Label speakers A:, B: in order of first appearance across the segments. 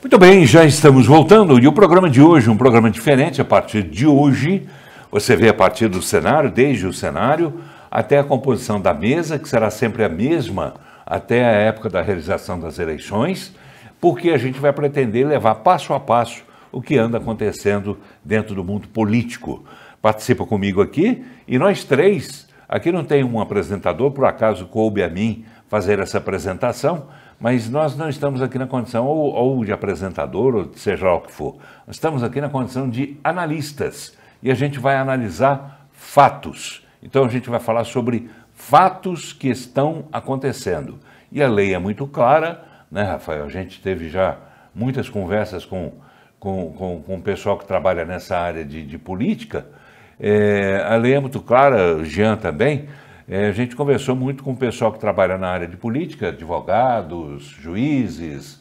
A: Muito bem, já estamos voltando e o programa de hoje, um programa diferente. A partir de hoje, você vê a partir do cenário, desde o cenário até a composição da mesa, que será sempre a mesma até a época da realização das eleições, porque a gente vai pretender levar passo a passo o que anda acontecendo dentro do mundo político. Participa comigo aqui e nós três, aqui não tem um apresentador, por acaso coube a mim fazer essa apresentação mas nós não estamos aqui na condição ou, ou de apresentador, ou seja lá o que for. estamos aqui na condição de analistas e a gente vai analisar fatos. Então a gente vai falar sobre fatos que estão acontecendo. E a lei é muito clara, né, Rafael? A gente teve já muitas conversas com, com, com, com o pessoal que trabalha nessa área de, de política. É, a lei é muito clara, Jean também. É, a gente conversou muito com o pessoal que trabalha na área de política, advogados, juízes,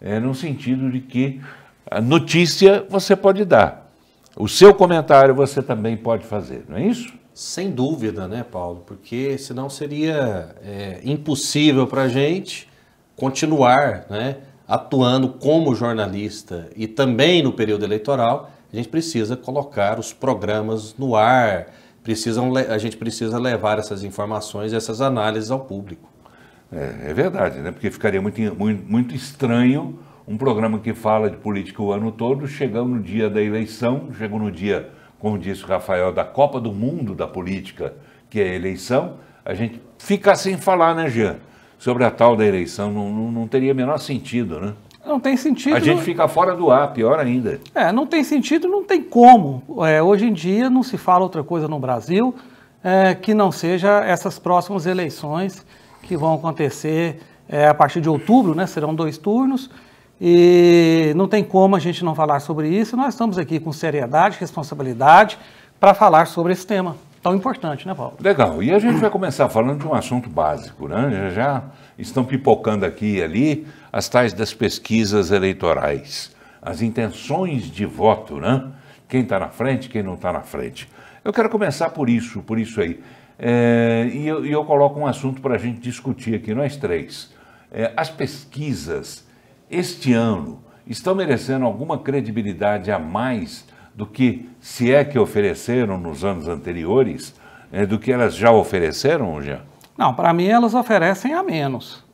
A: é, no sentido de que a notícia você pode dar, o seu comentário
B: você também pode fazer, não é isso? Sem dúvida, né, Paulo? Porque senão seria é, impossível para a gente continuar né, atuando como jornalista e também no período eleitoral. A gente precisa colocar os programas no ar, precisam, a gente precisa levar essas informações, essas análises ao público. É, é verdade,
A: né? porque ficaria muito, muito, muito estranho um programa que fala de política o ano todo, chegando no dia da eleição, chegou no dia, como disse o Rafael, da Copa do Mundo da política, que é a eleição, a gente fica sem falar, né, Jean? Sobre a tal da eleição, não, não, não teria menor sentido, né?
C: Não tem sentido. A gente
A: fica fora do ar, pior ainda.
C: É, não tem sentido, não tem como. É, hoje em dia não se fala outra coisa no Brasil é, que não seja essas próximas eleições que vão acontecer é, a partir de outubro, né? Serão dois turnos. E não tem como a gente não falar sobre isso. Nós estamos aqui com seriedade, responsabilidade para falar sobre esse tema tão importante, né, Paulo?
A: Legal. E a gente vai começar falando de um assunto básico, né? Já, já estão pipocando aqui e ali as tais das pesquisas eleitorais, as intenções de voto, né? Quem está na frente, quem não está na frente. Eu quero começar por isso, por isso aí. É, e, eu, e, eu, coloco um assunto para a gente discutir aqui, nós três. É, as pesquisas este ano estão merecendo alguma credibilidade a mais do que se é que ofereceram nos anos anteriores, é, do que elas já ofereceram, já?
C: Não, para mim elas oferecem a menos.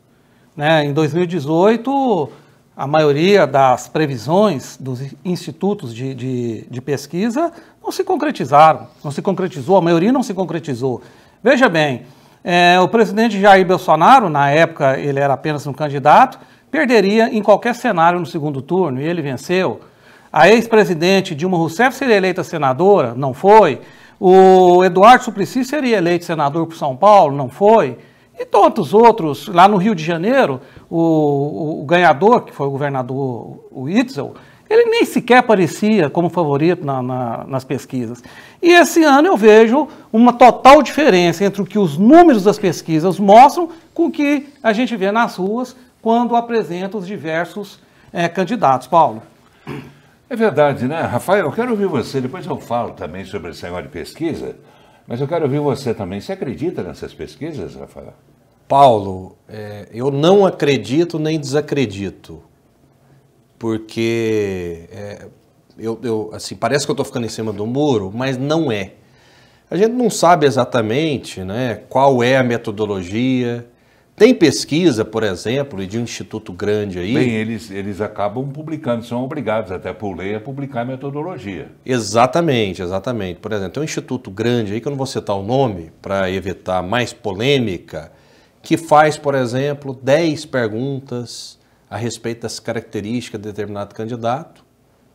C: Né? Em 2018, a maioria das previsões dos institutos de, de, de pesquisa não se concretizaram, não se concretizou, a maioria não se concretizou. Veja bem, é, o presidente Jair Bolsonaro, na época ele era apenas um candidato, perderia em qualquer cenário no segundo turno, e ele venceu. A ex-presidente Dilma Rousseff seria eleita senadora, não foi. O Eduardo Suplicy seria eleito senador por São Paulo, não foi. E tantos outros, lá no Rio de Janeiro, o, o, o ganhador, que foi o governador o Itzel, ele nem sequer aparecia como favorito na, na, nas pesquisas. E esse ano eu vejo uma total diferença entre o que os números das pesquisas mostram com o que a gente vê nas ruas quando apresenta os diversos é, candidatos. Paulo. É verdade, né, Rafael? Eu quero ouvir você, depois eu falo
A: também sobre esse negócio de pesquisa. Mas eu quero ouvir você também. Você acredita nessas pesquisas, Rafael?
B: Paulo, é, eu não acredito nem desacredito, porque é, eu, eu, assim, parece que eu estou ficando em cima do muro, mas não é. A gente não sabe exatamente né, qual é a metodologia, tem pesquisa, por exemplo, de um instituto grande aí? Bem, eles, eles
A: acabam publicando, são obrigados até por lei a publicar a metodologia.
B: Exatamente, exatamente. Por exemplo, tem um instituto grande aí, que eu não vou citar o nome para evitar mais polêmica, que faz, por exemplo, 10 perguntas a respeito das características de determinado candidato,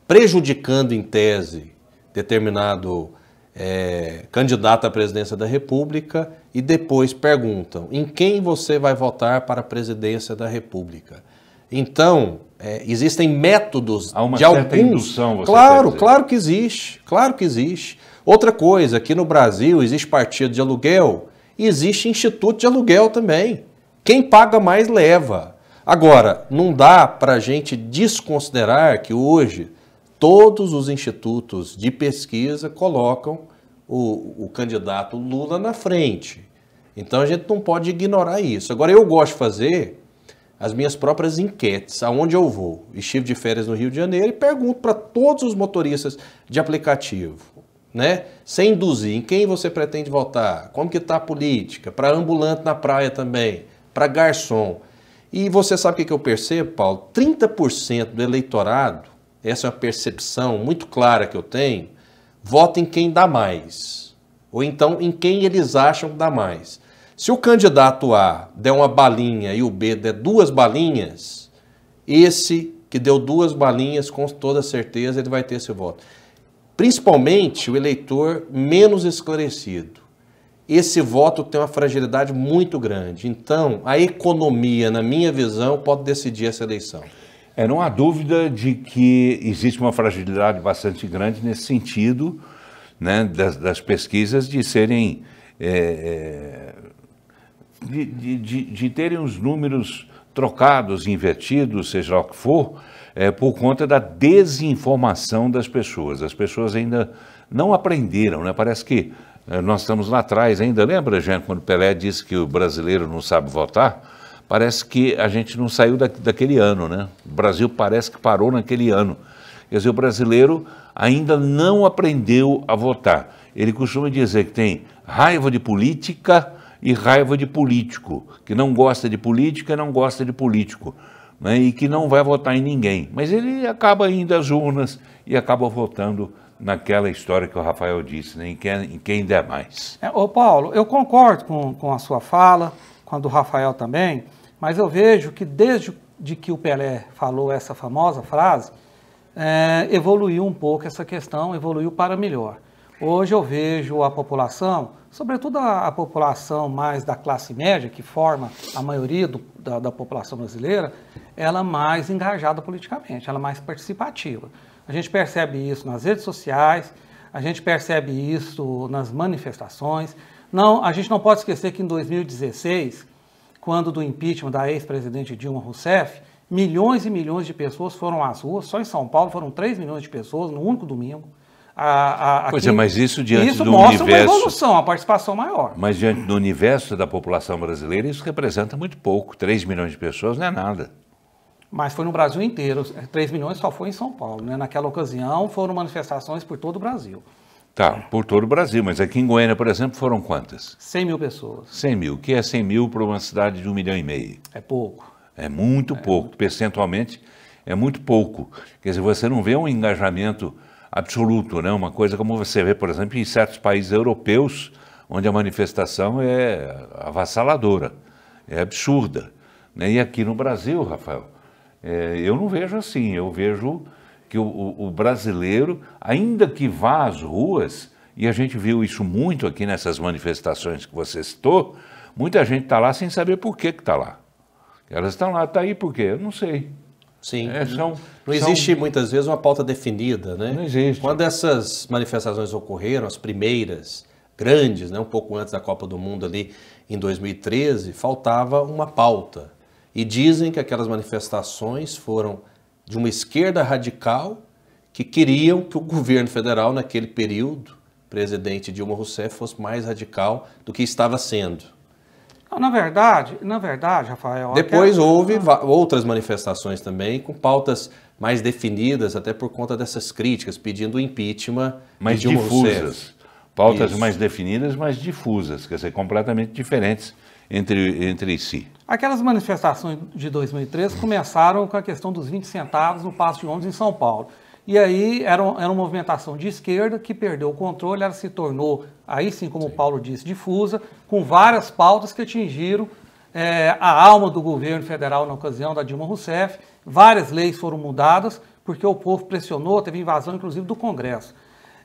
B: prejudicando em tese determinado é, candidato à presidência da República e depois perguntam em quem você vai votar para a presidência da República. Então, é, existem métodos Há uma de certa alguns. Indução, você claro, claro que existe, claro que existe. Outra coisa, aqui no Brasil existe partido de aluguel e existe instituto de aluguel também. Quem paga mais leva. Agora, não dá para a gente desconsiderar que hoje todos os institutos de pesquisa colocam o, o, candidato Lula na frente. Então a gente não pode ignorar isso. Agora eu gosto de fazer as minhas próprias enquetes, aonde eu vou. Estive de férias no Rio de Janeiro e pergunto para todos os motoristas de aplicativo, né? Sem induzir, em quem você pretende votar? Como que está a política? Para ambulante na praia também, para garçom. E você sabe o que eu percebo, Paulo? 30% do eleitorado essa é uma percepção muito clara que eu tenho, vota em quem dá mais. Ou então em quem eles acham que dá mais. Se o candidato A der uma balinha e o B der duas balinhas, esse que deu duas balinhas, com toda certeza, ele vai ter esse voto. Principalmente o eleitor menos esclarecido. Esse voto tem uma fragilidade muito grande. Então, a economia, na minha visão, pode decidir essa eleição. É, não há
A: dúvida de que existe uma fragilidade bastante grande nesse sentido né, das, das pesquisas de serem. É, é de, de, de, terem os números trocados, invertidos, seja o que for, é, por conta da desinformação das pessoas. As pessoas ainda não aprenderam, né? parece que é, nós estamos lá atrás ainda. Lembra, gente, quando Pelé disse que o brasileiro não sabe votar? Parece que a gente não saiu da, daquele ano, né? O Brasil parece que parou naquele ano. Quer dizer, o brasileiro ainda não aprendeu a votar. Ele costuma dizer que tem raiva de política e raiva de político, que não gosta de política e não gosta de político, né? e que não vai votar em ninguém. Mas ele acaba indo às urnas e acaba votando naquela história que o Rafael disse, né? em, quem, em quem der mais.
C: É, ô Paulo, eu concordo com, com a sua fala, com a do Rafael também, mas eu vejo que desde de que o Pelé falou essa famosa frase, é, evoluiu um pouco essa questão, evoluiu para melhor. Hoje eu vejo a população, sobretudo a, a população mais da classe média, que forma a maioria do, da, da população brasileira, ela é mais engajada politicamente, ela é mais participativa. A gente percebe isso nas redes sociais, a gente percebe isso nas manifestações. Não, a gente não pode esquecer que em 2016 quando do impeachment da ex-presidente Dilma Rousseff, milhões e milhões de pessoas foram às ruas, só em São Paulo foram 3 milhões de pessoas no único domingo.
A: A, a, pois é, mas isso diante isso do mostra uma
C: evolução, uma participação maior.
A: Mas diante do universo da população brasileira, isso representa muito pouco. 3 milhões de pessoas não é nada.
C: Mas foi no Brasil inteiro. 3 milhões só foi em São Paulo. Né? Naquela ocasião foram manifestações por todo o Brasil.
A: Tá, por todo o Brasil, mas aqui em Goiânia, por exemplo, foram quantas?
C: 100 mil pessoas.
A: 100 mil, que é 100 mil para uma cidade de um milhão e meio. É pouco. É muito é pouco, muito... percentualmente é muito pouco. Quer dizer, você não vê um engajamento absoluto, né? uma coisa como você vê, por exemplo, em certos países europeus, onde a manifestação é avassaladora, é absurda. Né? E aqui no Brasil, Rafael, é, eu não vejo assim, eu vejo que o, o, o brasileiro, ainda que vá às ruas, e a gente viu isso muito aqui nessas manifestações que você citou, muita gente está lá
B: sem saber por que está lá. Elas estão lá, está aí por quê? Eu não sei. Sim. É, são, não existe são... muitas vezes uma pauta definida, né? Não existe. Quando essas manifestações ocorreram, as primeiras grandes, né, um pouco antes da Copa do Mundo ali em 2013, faltava uma pauta. E dizem que aquelas manifestações foram de uma esquerda radical que queriam que o governo federal, naquele período, presidente Dilma Rousseff, fosse mais radical do que estava sendo.
C: Na verdade, na verdade, Rafael. Depois até...
B: houve outras manifestações também com pautas mais definidas, até por conta dessas críticas, pedindo impeachment. de Dilma difusas. Rousseff. Pautas Isso. mais definidas, mas difusas, quer dizer, completamente diferentes entre,
A: entre si.
C: Aquelas manifestações de 2003 começaram com a questão dos 20 centavos no passo de ônibus em São Paulo. E aí era, era uma movimentação de esquerda que perdeu o controle, ela se tornou, aí sim, como sim. o Paulo disse, difusa, com várias pautas que atingiram é, a alma do governo federal na ocasião da Dilma Rousseff. Várias leis foram mudadas porque o povo pressionou, teve invasão inclusive do Congresso.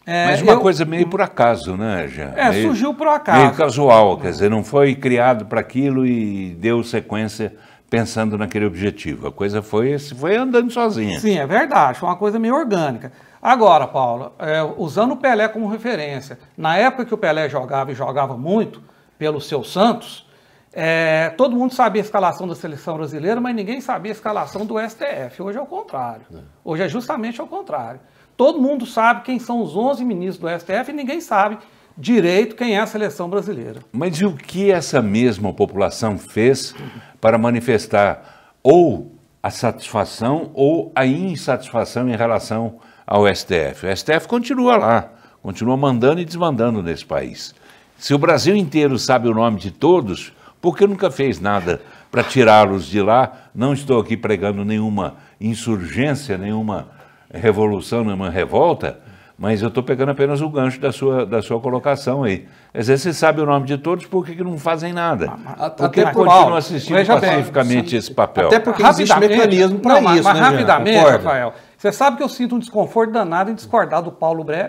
C: É, Mas uma eu... coisa meio
A: por acaso, né, Jean? É, meio, surgiu por acaso. Meio casual, quer é. dizer, não foi criado para aquilo e deu sequência pensando naquele objetivo. A coisa foi, foi andando sozinha.
C: Sim, é verdade, foi uma coisa meio orgânica. Agora, Paulo, é, usando o Pelé como referência, na época que o Pelé jogava e jogava muito, pelo seu Santos, é, todo mundo sabia a escalação da seleção brasileira, mas ninguém sabia a escalação do STF. Hoje é o contrário. É. Hoje é justamente o contrário. Todo mundo sabe quem são os 11 ministros do STF e ninguém sabe direito quem é a seleção brasileira.
A: Mas e o que essa mesma população fez para manifestar ou a satisfação ou a insatisfação em relação ao STF? O STF continua lá, continua mandando e desmandando nesse país. Se o Brasil inteiro sabe o nome de todos, por que nunca fez nada para tirá-los de lá? Não estou aqui pregando nenhuma insurgência, nenhuma revolução não é uma revolta, mas eu estou pegando apenas o gancho da sua, da sua colocação aí. Às vezes você sabe o nome de todos, por que, não fazem nada? Ah, por que continuam assistindo pacificamente bem, esse papel? Até porque existe mecanismo para isso, mas, né, rapidamente, Rafael,
C: você sabe que eu sinto um desconforto danado em discordar do Paulo Bre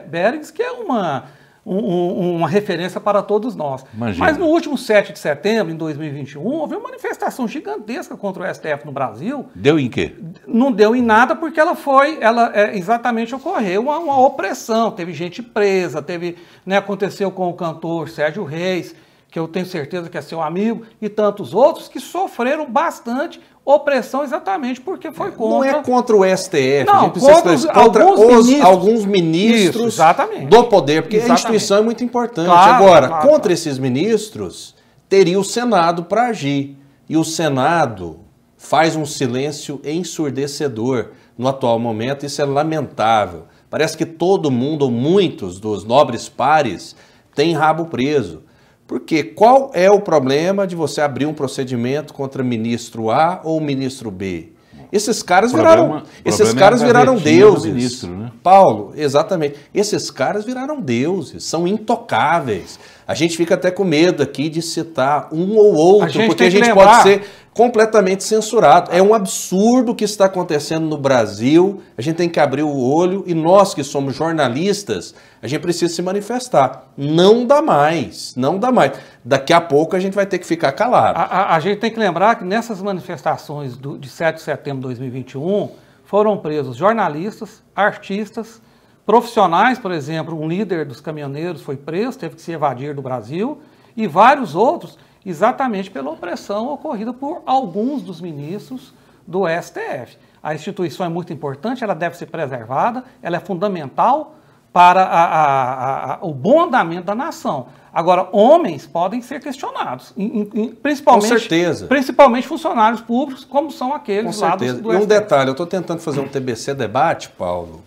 C: que é uma um, um, uma referência para todos nós. Imagina. Mas no último 7 de setembro, em 2021, houve uma manifestação gigantesca contra o STF no Brasil.
A: Deu em quê?
C: Não deu em nada porque ela foi, ela é, exatamente ocorreu uma, uma, opressão. Teve gente presa, teve, né, aconteceu com o cantor Sérgio Reis, que eu tenho certeza que é seu amigo, e tantos outros que sofreram bastante Opressão exatamente porque foi é, contra. Não é
B: contra o STF, não, contra, os, contra alguns, os, ministros. alguns ministros Isso, do poder, porque exatamente. a instituição é muito importante. Claro, Agora, claro, contra claro. esses ministros, teria o Senado para agir. E o Senado faz um silêncio ensurdecedor no atual momento, isso é lamentável. Parece que todo mundo, ou muitos dos nobres pares, tem rabo preso. Porque qual é o problema de você abrir um procedimento contra ministro A ou ministro B? Esses caras viraram, é esses caras é viraram deuses. Ministro, né? Paulo, exatamente. Esses caras viraram deuses, são intocáveis. A gente fica até com medo aqui de citar um ou outro, a porque a gente pode ser completamente censurado. É um absurdo o que está acontecendo no Brasil. A gente tem que abrir o olho e nós que somos jornalistas, a gente precisa se manifestar. Não dá mais, não dá mais. Daqui a pouco a gente vai ter que ficar calado. A,
C: a, a gente tem que lembrar que nessas manifestações do, de 7 de setembro de 2021 foram presos jornalistas, artistas, profissionais, por exemplo, um líder dos caminhoneiros foi preso, teve que se evadir do Brasil, e vários outros exatamente pela opressão ocorrida por alguns dos ministros do STF. A instituição é muito importante, ela deve ser preservada, ela é fundamental para a, a, a, o bom andamento da nação. Agora, homens podem ser questionados, in, in, principalmente, com certeza. principalmente funcionários públicos, como são aqueles com lá certeza. do, do E um
B: detalhe, eu estou tentando fazer um TBC debate, Paulo,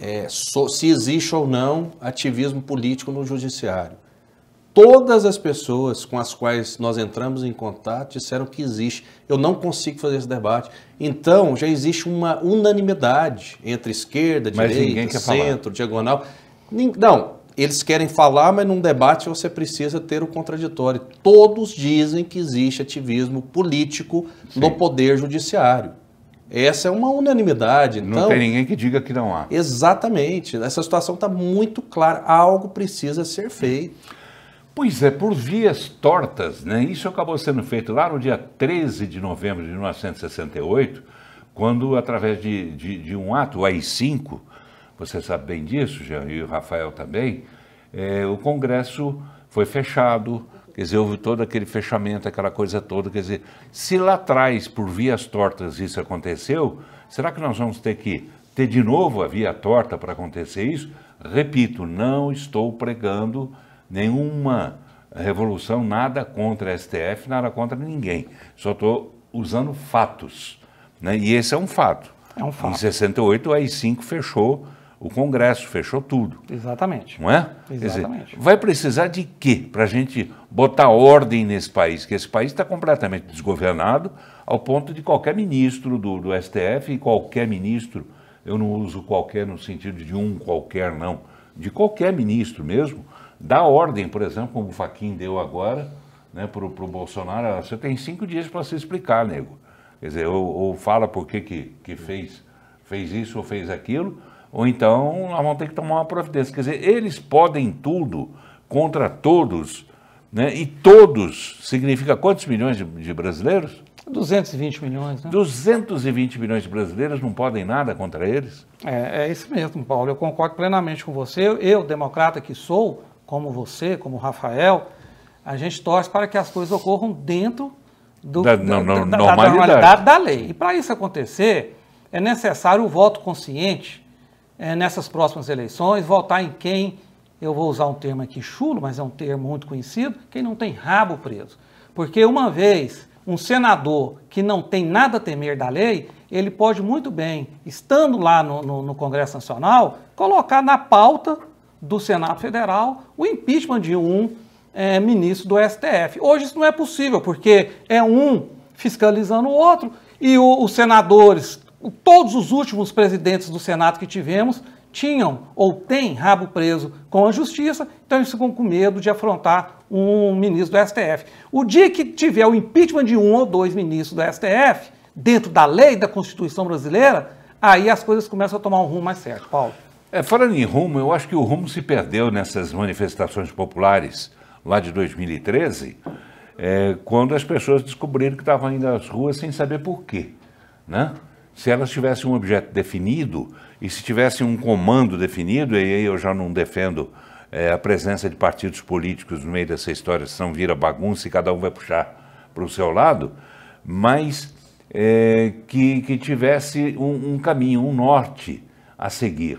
B: é, so, se existe ou não ativismo político no judiciário. Todas as pessoas com as quais nós entramos em contato disseram que existe. Eu não consigo fazer esse debate. Então, já existe uma unanimidade entre esquerda, mas direita, centro, falar. diagonal. Não, eles querem falar, mas num debate você precisa ter o contraditório. Todos dizem que existe ativismo político Sim. no Poder Judiciário. Essa é uma unanimidade. Então, não tem ninguém que diga que não há. Exatamente. Essa situação está muito clara. Algo precisa ser feito. Pois é, por vias tortas, né? Isso acabou sendo feito
A: lá no dia 13 de novembro de 1968, quando, através de, de, de um ato, o AI-5, você sabe bem disso, Jean, e o Rafael também, é, o Congresso foi fechado, quer dizer, houve todo aquele fechamento, aquela coisa toda, quer dizer, se lá atrás, por vias tortas, isso aconteceu, será que nós vamos ter que ter de novo a via torta para acontecer isso? Repito, não estou pregando nenhuma revolução, nada contra a STF, nada contra ninguém. Só estou usando fatos. Né? E esse é um fato. É um fato. Em 68, o AI-5 fechou o Congresso, fechou tudo.
C: Exatamente. Não é? Exatamente.
A: Dizer, vai precisar de quê para a gente botar ordem nesse país? Que esse país está completamente desgovernado ao ponto de qualquer ministro do, do STF e qualquer ministro, eu não uso qualquer no sentido de um qualquer, não de qualquer ministro mesmo, dá ordem, por exemplo, como o Faquin deu agora, né, para o Bolsonaro, ah, você tem cinco dias para se explicar, nego. Quer dizer, ou, ou fala por que, que, que fez, fez isso ou fez aquilo, ou então nós vamos ter que tomar uma providência. Quer dizer, eles podem tudo contra todos, né? e todos significa quantos milhões de, de brasileiros?
C: 220 milhões, né?
A: 220 milhões de brasileiros não podem nada
C: contra eles? É, é isso mesmo, Paulo. Eu concordo plenamente com você. Eu, democrata que sou, como você, como Rafael, a gente torce para que as coisas ocorram dentro do, da, não, da, normalidade. da, normalidade. da lei. E para isso acontecer, é necessário o voto consciente é, nessas próximas eleições, votar em quem, eu vou usar um termo aqui chulo, mas é um termo muito conhecido, quem não tem rabo preso. Porque uma vez um senador que não tem nada a temer da lei, ele pode muito bem, estando lá no, no, no Congresso Nacional, colocar na pauta do Senado Federal o impeachment de um é, ministro do STF. Hoje isso não é possível, porque é um fiscalizando o outro e o, os senadores, todos os últimos presidentes do Senado que tivemos, tinham ou têm rabo preso com a justiça, então eles ficam com medo de afrontar um ministro do STF. O dia que tiver o impeachment de um ou dois ministros do STF, dentro da lei da Constituição brasileira, aí as coisas começam a tomar um rumo mais certo, Paulo.
A: É, falando em rumo, eu acho que o rumo se perdeu nessas manifestações populares lá de 2013, é, eh, quando as pessoas descobriram que estavam indo às ruas sem saber por quê, né? se elas tivessem um objeto definido e se tivessem um comando definido, e aí eu já não defendo é, a presença de partidos políticos no meio dessa história, senão vira bagunça e cada um vai puxar para o seu lado, mas é, que, que, tivesse um, um, caminho, um norte a seguir.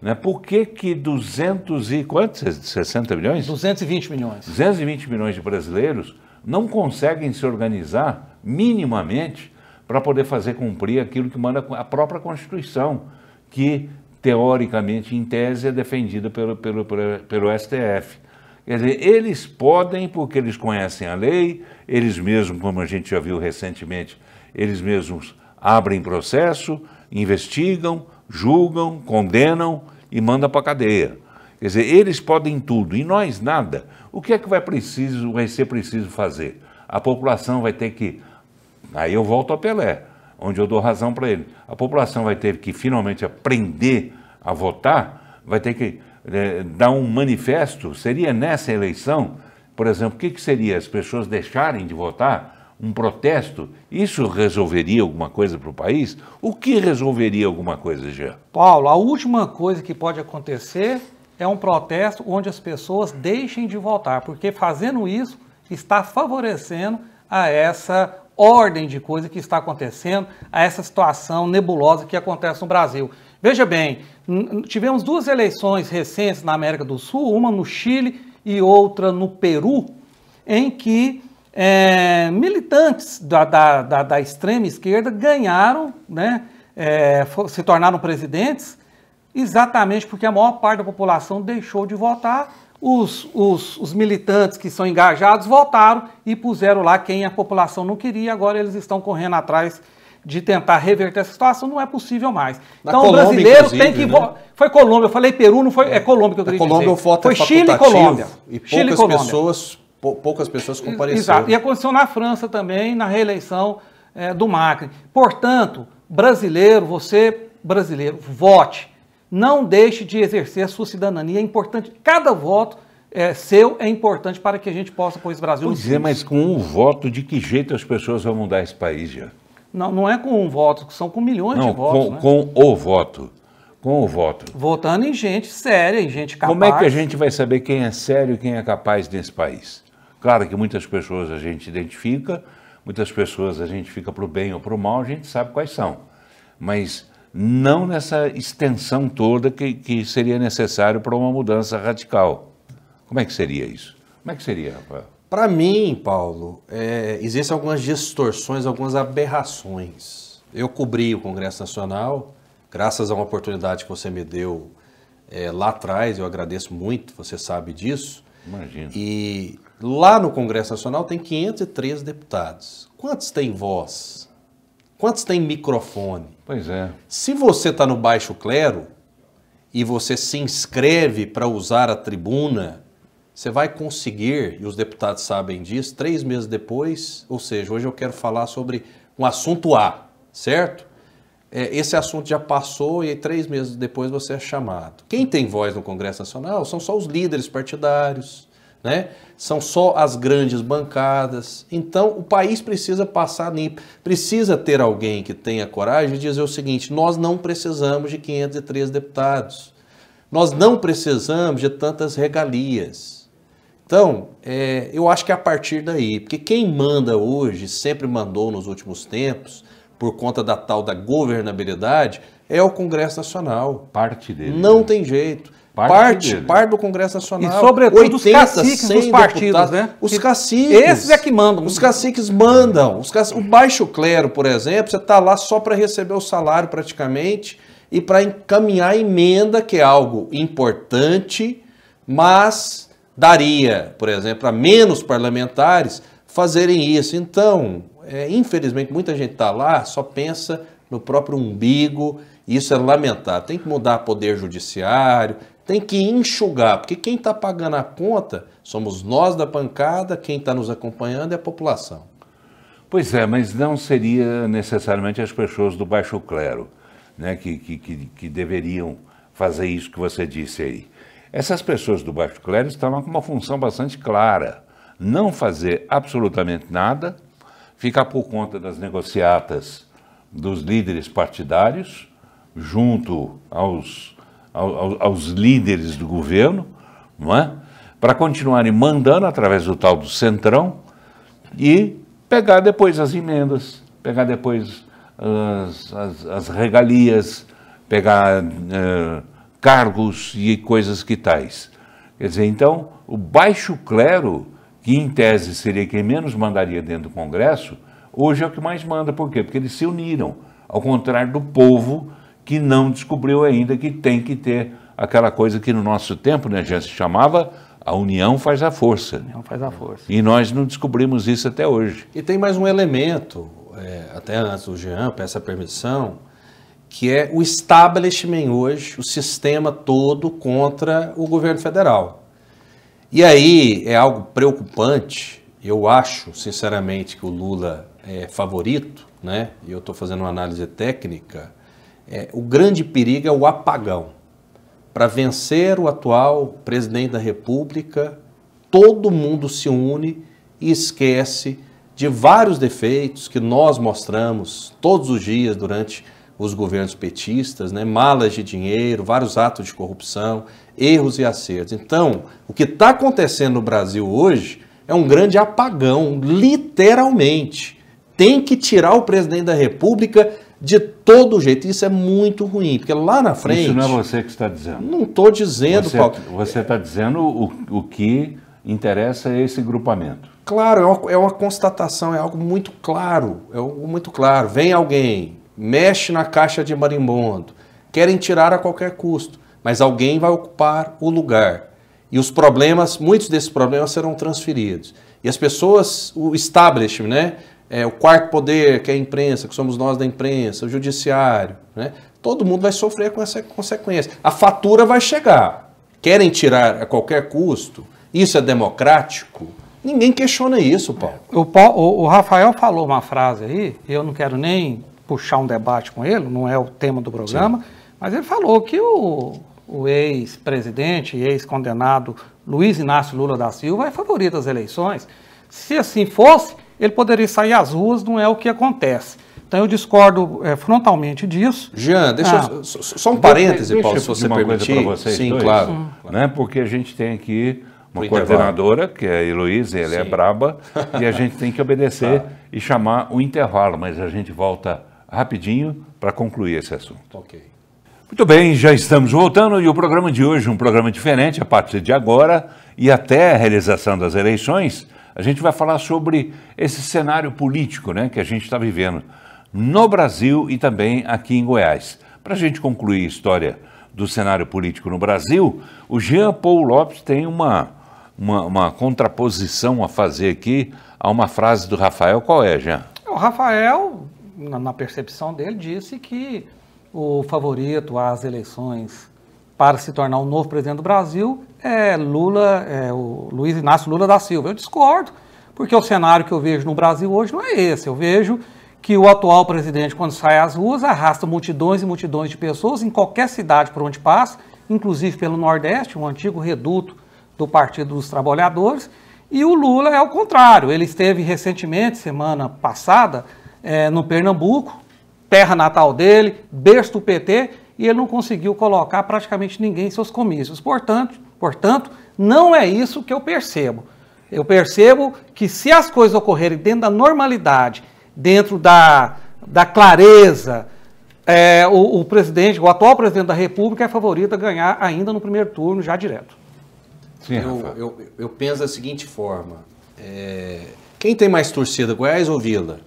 A: Né? Por que que 200 e quantos? 60 milhões? 220 milhões. 220 milhões de brasileiros não conseguem se organizar minimamente para poder fazer cumprir aquilo que manda a própria Constituição, que teoricamente, em tese, é defendida pelo, pelo, pelo, pelo STF. Quer dizer, eles podem, porque eles conhecem a lei, eles mesmos, como a gente já viu recentemente, eles mesmos abrem processo, investigam, julgam, condenam e mandam para a cadeia. Quer dizer, eles podem tudo e nós nada. O que é que vai, preciso, vai ser preciso fazer? A população vai ter que Aí eu volto a Pelé, onde eu dou razão para ele. A população vai ter que finalmente aprender a votar, vai ter que é, dar um manifesto. Seria nessa eleição, por exemplo, o que, que seria as pessoas deixarem de votar? um protesto, isso resolveria alguma coisa para o país? O que resolveria alguma
C: coisa, Jean? Paulo, a última coisa que pode acontecer é um protesto onde as pessoas deixem de votar, porque fazendo isso está favorecendo a essa ordem de coisa que está acontecendo a essa situação nebulosa que acontece no Brasil. Veja bem, tivemos duas eleições recentes na América do Sul, uma no Chile e outra no Peru, em que é, militantes da, da, da, da, extrema esquerda ganharam, né, é, se tornaram presidentes, exatamente porque a maior parte da população deixou de votar os, os, os, militantes que são engajados votaram e puseram lá quem a população não queria, agora eles estão correndo atrás de tentar reverter essa situação, não é possível mais. Na então Colômbia, o brasileiro tem que. Né? Foi Colômbia, eu falei Peru, não foi. É, é Colômbia que eu queria Colômbia dizer. Colômbia é foi Chile e Colômbia. E poucas Chile, Colômbia.
B: pessoas, poucas
C: pessoas compareceram. Exato. E aconteceu na França também, na reeleição é, do Macri. Portanto, brasileiro, você brasileiro, vote não deixe de exercer a sua cidadania. É importante, cada voto é, seu é importante para que a gente possa pôr esse Brasil pois é, mas
A: com um voto, de que jeito as pessoas vão mudar esse país, já?
C: Não, não é com um voto, são com milhões não, de votos. Com, né?
A: com o voto. Com o voto.
C: Votando em gente séria, em gente capaz. Como é que a gente
A: vai saber quem é sério e quem é capaz nesse país? Claro que muitas pessoas a gente identifica, muitas pessoas a gente fica para o bem ou para o mal, a gente sabe quais são. Mas não nessa extensão toda que, que seria necessário para uma mudança radical. Como é que seria isso?
B: Como é que seria, Rafael? Para mim, Paulo, é, existem algumas distorções, algumas aberrações. Eu cobri o Congresso Nacional, graças a uma oportunidade que você me deu é, lá atrás, eu agradeço muito, você sabe disso. Imagina. E lá no Congresso Nacional tem 503 deputados. Quantos têm voz? Quantos têm microfone? Pois é. Se você está no baixo clero e você se inscreve para usar a tribuna, você vai conseguir, e os deputados sabem disso, três meses depois, ou seja, hoje eu quero falar sobre um assunto A, certo? É, esse assunto já passou e três meses depois você é chamado. Quem tem voz no Congresso Nacional são só os líderes partidários, né? São só as grandes bancadas. Então, o país precisa passar limpo, precisa ter alguém que tenha coragem de dizer o seguinte: nós não precisamos de 503 deputados, nós não precisamos de tantas regalias. Então, é, eu acho que é a partir daí, porque quem manda hoje, sempre mandou nos últimos tempos, por conta da tal da governabilidade, é o Congresso Nacional. Parte dele. Não né? tem jeito parte, parte do Congresso Nacional. E, sobretudo, 80, os caciques dos partidos, né? Os caciques. Esses é que mandam. Os caciques mandam. Os caciques, o baixo clero, por exemplo, você está lá só para receber o salário praticamente e para encaminhar a emenda, que é algo importante, mas daria, por exemplo, a menos parlamentares fazerem isso. Então, é, infelizmente, muita gente está lá, só pensa no próprio umbigo. Isso é lamentável. Tem que mudar poder judiciário, tem que enxugar, porque quem está pagando a conta somos nós da pancada, quem está nos acompanhando é a população.
A: Pois é, mas não seria necessariamente as pessoas do baixo clero né, que, que, que, que deveriam fazer isso que você disse aí. Essas pessoas do baixo clero estavam com uma função bastante clara: não fazer absolutamente nada, ficar por conta das negociatas dos líderes partidários, junto aos, aos, aos líderes do governo, não é? para continuarem mandando através do tal do Centrão e pegar depois as emendas, pegar depois as, as, as regalias, pegar uh, cargos e coisas que tais. Quer dizer, então, o baixo clero, que em tese seria quem menos mandaria dentro do Congresso, hoje é o que mais manda. Por quê? Porque eles se uniram, ao contrário do povo que não descobriu ainda que tem que ter aquela coisa que no nosso tempo né, já se chamava a união faz a força. A união faz a força. E nós não descobrimos isso até hoje.
B: E tem mais um elemento, é, até antes do Jean, peça permissão, que é o establishment hoje, o sistema todo contra o governo federal. E aí é algo preocupante. Eu acho, sinceramente, que o Lula é, favorito, né, e eu estou fazendo uma análise técnica, é, o grande perigo é o apagão. Para vencer o atual presidente da República, todo mundo se une e esquece de vários defeitos que nós mostramos todos os dias durante os governos petistas, né? malas de dinheiro, vários atos de corrupção, erros e acertos. Então, o que está acontecendo no Brasil hoje é um grande apagão, literalmente. Tem que tirar o presidente da República de todo jeito. Isso é muito ruim, porque lá na frente. Isso não é você que está dizendo. Não estou dizendo, você, Paulo. Você está dizendo o, o que interessa é esse grupamento. Claro, é uma, é uma constatação, é algo muito claro. É algo muito claro. Vem alguém, mexe na caixa de marimbondo, querem tirar a qualquer custo, mas alguém vai ocupar o lugar. E os problemas, muitos desses problemas serão transferidos. E as pessoas, o establishment, né? é, o quarto poder, que é a imprensa, que somos nós da imprensa, o judiciário, né? todo mundo vai sofrer com essa consequência. A fatura vai chegar. Querem tirar a qualquer custo?
C: Isso é democrático? Ninguém questiona isso, Paulo. O, o Rafael falou uma frase aí, eu não quero nem puxar um debate com ele, não é o tema do programa, Sim. mas ele falou que o, o ex-presidente, ex-condenado Luiz Inácio Lula da Silva é favorito às eleições. Se assim fosse, ele poderia sair às ruas, não é o que acontece. Então eu discordo é, frontalmente disso. Jean, deixa ah, eu, só um parêntese, Paulo, se você uma permitir. vocês Sim, dois, claro. Hum.
A: Né? Porque a gente tem aqui uma coordenadora, que é a Heloísa, ela é Sim. é braba, e a gente tem que obedecer tá. e chamar o intervalo, mas a gente volta rapidinho para concluir esse assunto. Ok. Muito bem, já estamos voltando e o programa de hoje, um programa diferente a partir de agora e até a realização das eleições, a gente vai falar sobre esse cenário político né, que a gente está vivendo no Brasil e também aqui em Goiás. Para a gente concluir a história do cenário político no Brasil, o Jean Paul Lopes tem uma, uma, uma contraposição a fazer aqui a uma frase do Rafael. Qual é, Jean?
C: O Rafael, na percepção dele, disse que o favorito às eleições para se tornar o um novo presidente do Brasil é Lula, é o Luiz Inácio Lula da Silva. Eu discordo, porque o cenário que eu vejo no Brasil hoje não é esse. Eu vejo que o atual presidente, quando sai às ruas, arrasta multidões e multidões de pessoas em qualquer cidade por onde passa, inclusive pelo Nordeste, um antigo reduto do Partido dos Trabalhadores. E o Lula é o contrário. Ele esteve recentemente, semana passada, é, no Pernambuco, terra natal dele, berço do PT, e ele não conseguiu colocar praticamente ninguém em seus comícios. Portanto, portanto, não é isso que eu percebo. Eu percebo que se as coisas ocorrerem dentro da normalidade, dentro da, da clareza, é, o, o, presidente, o atual presidente da República é favorito a ganhar ainda no primeiro turno, já direto.
B: Sim, eu, eu, eu penso da seguinte forma: é, quem tem mais torcida, Goiás ou Vila?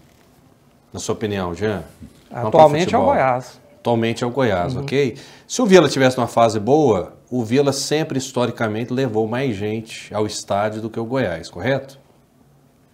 B: Na sua opinião, Jean?
C: Atualmente é o Goiás
B: atualmente é o Goiás, uhum. ok? Se o Vila tivesse uma fase boa, o Vila sempre historicamente levou mais gente ao estádio do que o Goiás, correto?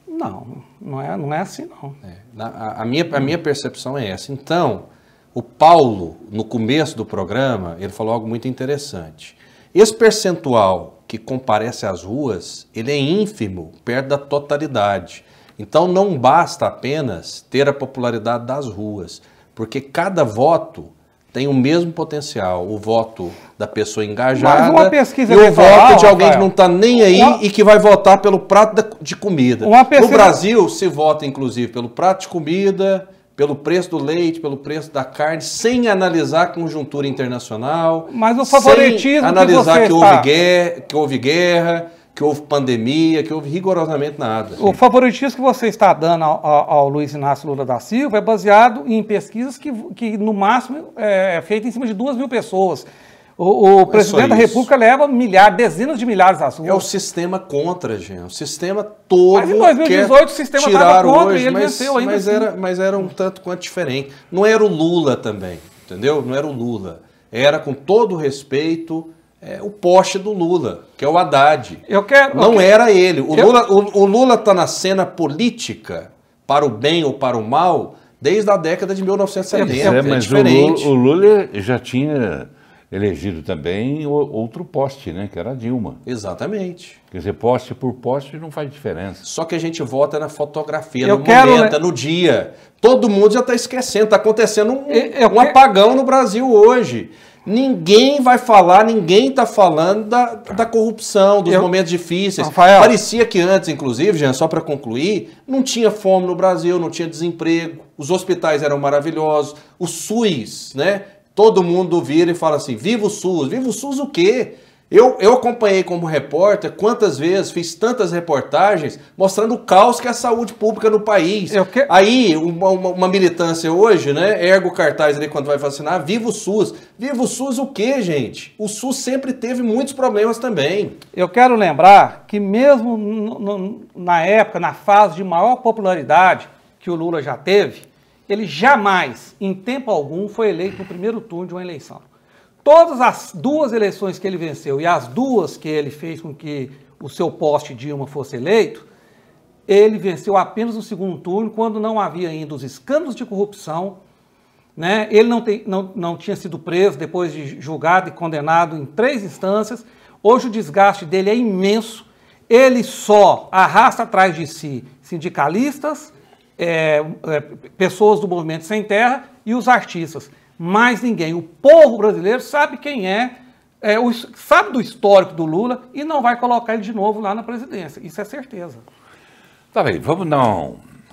C: Não, não é, não é assim não. É.
B: A, a, minha, a minha percepção é essa. Então, o Paulo, no começo do programa, ele falou algo muito interessante. Esse percentual que comparece às ruas, ele é ínfimo, perto da totalidade. Então não basta apenas ter a popularidade das ruas porque cada voto tem o mesmo potencial, o voto da pessoa engajada uma pesquisa e o voto de alguém que não está nem aí uma... e que vai votar pelo prato de comida. Pesquisa... No Brasil, se vota, inclusive, pelo prato de comida, pelo preço do leite, pelo preço da carne, sem analisar a conjuntura internacional. Mas o favoritismo sem analisar que, que houve, está... guerra, que houve guerra, que houve pandemia, que houve rigorosamente nada. O assim.
C: favoritismo que você está dando ao, ao Luiz Inácio Lula da Silva é baseado em pesquisas que, que no máximo, é, é feita em cima de duas mil pessoas. O, o é presidente é da República leva milhares, dezenas de milhares às ruas. É o sistema contra, gente. O sistema todo. Mas em 2018 o sistema estava contra hoje, e ele mas, venceu ainda. Mas, assim. era,
B: mas era um tanto quanto diferente. Não era o Lula também, entendeu? Não era o Lula. Era com todo respeito é, o poste do Lula, que é o Haddad. Eu quero, não okay. era ele. O eu... Lula o, o Lula está na cena política, para o bem ou para o mal, desde a década de 1970. É, é, é diferente.
A: O, Lula, o Lula já tinha elegido também outro poste, né? Que era a Dilma. Exatamente.
B: Quer dizer, poste por poste não faz diferença. Só que a gente vota na fotografia, eu no quero, momento, né? no dia. Todo mundo já está esquecendo, está acontecendo um, eu, eu um apagão no Brasil hoje. Ninguém vai falar, ninguém está falando da, tá. da corrupção, dos Eu... momentos difíceis. Rafael. Parecia que antes, inclusive, Jean, só para concluir, não tinha fome no Brasil, não tinha desemprego, os hospitais eram maravilhosos, o SUS, né? Todo mundo vira e fala assim: viva o SUS! Viva o SUS o quê? Eu, eu acompanhei como repórter quantas vezes, fiz tantas reportagens mostrando o caos que é a saúde pública no país. Que... Aí, uma, uma, uma, militância hoje, né? Ergo cartaz ali quando vai vacinar, viva o SUS.
C: Viva o SUS o quê, gente? O SUS sempre teve muitos problemas também. Eu quero lembrar que mesmo na época, na fase de maior popularidade que o Lula já teve, ele jamais, em tempo algum, foi eleito no primeiro turno de uma eleição. Todas as duas eleições que ele venceu e as duas que ele fez com que o seu poste Dilma fosse eleito, ele venceu apenas no segundo turno, quando não havia ainda os escândalos de corrupção. Né? Ele não, tem, não, não tinha sido preso depois de julgado e condenado em três instâncias. Hoje o desgaste dele é imenso. Ele só arrasta atrás de si sindicalistas, é, é, pessoas do movimento sem terra e os artistas mais ninguém. O povo brasileiro sabe quem é, é o, sabe do histórico do Lula e não vai colocar ele de novo lá na presidência. Isso é certeza.
A: Tá bem, vamos dar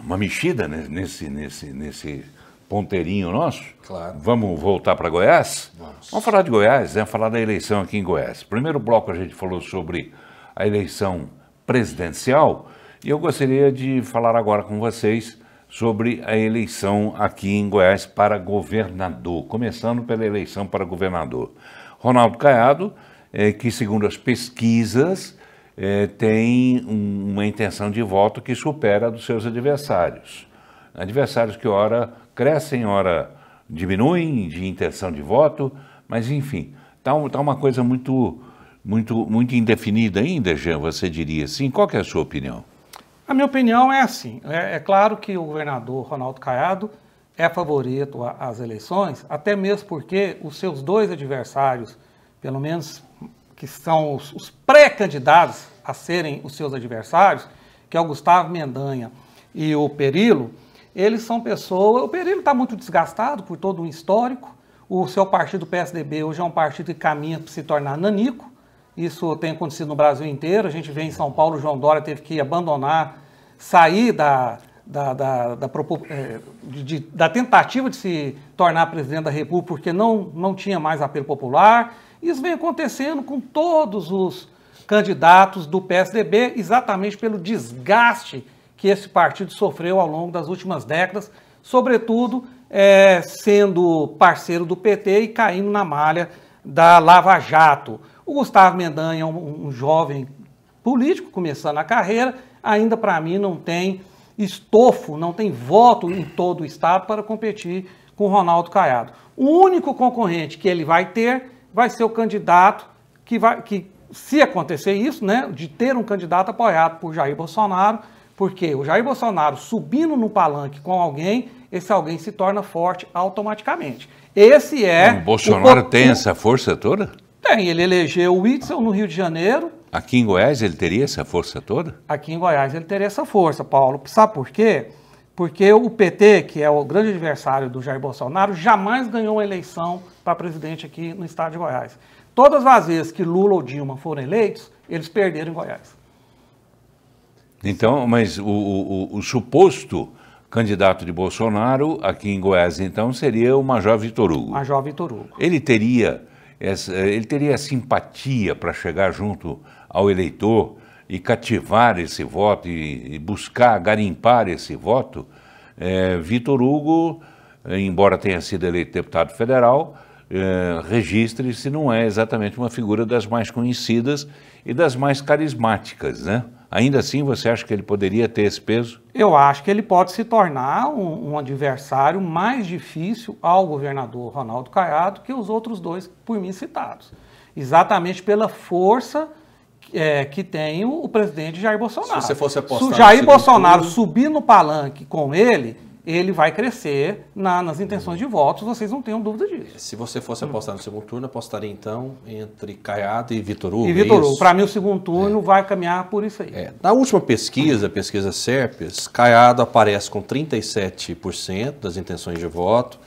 A: uma mexida nesse, nesse, nesse ponteirinho nosso? Claro. Vamos voltar para Goiás? Vamos. Vamos falar de Goiás, né? falar da eleição aqui em Goiás. Primeiro bloco a gente falou sobre a eleição presidencial e eu gostaria de falar agora com vocês sobre a eleição aqui em Goiás para governador, começando pela eleição para governador. Ronaldo Caiado, é, que segundo as pesquisas, é, tem uma intenção de voto que supera a dos seus adversários. Adversários que, ora, crescem, ora, diminuem de intenção de voto, mas, enfim, está tá uma coisa muito, muito, muito indefinida ainda, Jean, você diria assim. Qual é a sua opinião?
C: A minha opinião é assim: é, é claro que o governador Ronaldo Caiado é favorito às eleições, até mesmo porque os seus dois adversários, pelo menos que são os, os pré-candidatos a serem os seus adversários, que é o Gustavo Mendanha e o Perilo, eles são pessoas. O Perilo está muito desgastado por todo um histórico. O seu partido PSDB hoje é um partido que caminha para se tornar nanico. Isso tem acontecido no Brasil inteiro. A gente vê em São Paulo, João Dória teve que abandonar, sair da, da, da, da, eh, de, da tentativa de se tornar presidente da República porque não, não tinha mais apelo popular. Isso vem acontecendo com todos os candidatos do PSDB, exatamente pelo desgaste que esse partido sofreu ao longo das últimas décadas, sobretudo é, sendo parceiro do PT e caindo na malha da Lava Jato. O Gustavo Mendanha é um, um jovem político começando a carreira, ainda para mim não tem estofo, não tem voto em todo o estado para competir com o Ronaldo Caiado. O único concorrente que ele vai ter vai ser o candidato que vai que se acontecer isso, né, de ter um candidato apoiado por Jair Bolsonaro, porque o Jair Bolsonaro subindo no palanque com alguém, esse alguém se torna forte automaticamente. Esse é. O Bolsonaro o...
A: tem essa força toda?
C: Tem, ele elegeu o Whitson no Rio de Janeiro.
A: Aqui em Goiás ele teria essa força toda?
C: Aqui em Goiás ele teria essa força, Paulo. Sabe por quê? Porque o PT, que é o grande adversário do Jair Bolsonaro, jamais ganhou uma eleição para presidente aqui no estado de Goiás. Todas as vezes que Lula ou Dilma foram eleitos, eles perderam em Goiás.
A: Então, mas o, o, o suposto candidato de Bolsonaro aqui em Goiás, então, seria o Major Vitor Hugo.
C: Major Vitor Hugo.
A: Ele teria essa, ele teria simpatia para chegar junto ao eleitor e cativar esse voto e, e buscar garimpar esse voto, é, Vitor Hugo, embora tenha sido eleito deputado federal, é, registre-se não é exatamente uma figura das mais conhecidas e das mais carismáticas, né? Ainda assim, você acha que ele poderia ter esse peso?
C: Eu acho que ele pode se tornar um, um adversário mais difícil ao governador Ronaldo Caiado que os outros dois por mim citados. Exatamente pela força é, que tem o, o, presidente Jair Bolsonaro. Se você fosse apostar Se o Jair Bolsonaro turno... subir no palanque com ele, ele vai crescer na, nas intenções uhum. de votos, vocês não tenham dúvida disso.
B: Se você fosse apostar no segundo turno, apostaria então entre Caiado e Vitor Hugo? E é Vitor Hugo. É Para
C: mim, o segundo turno é. vai caminhar por isso aí. É.
B: Na última pesquisa, pesquisa Serpes, Caiado aparece com 37% das intenções de voto,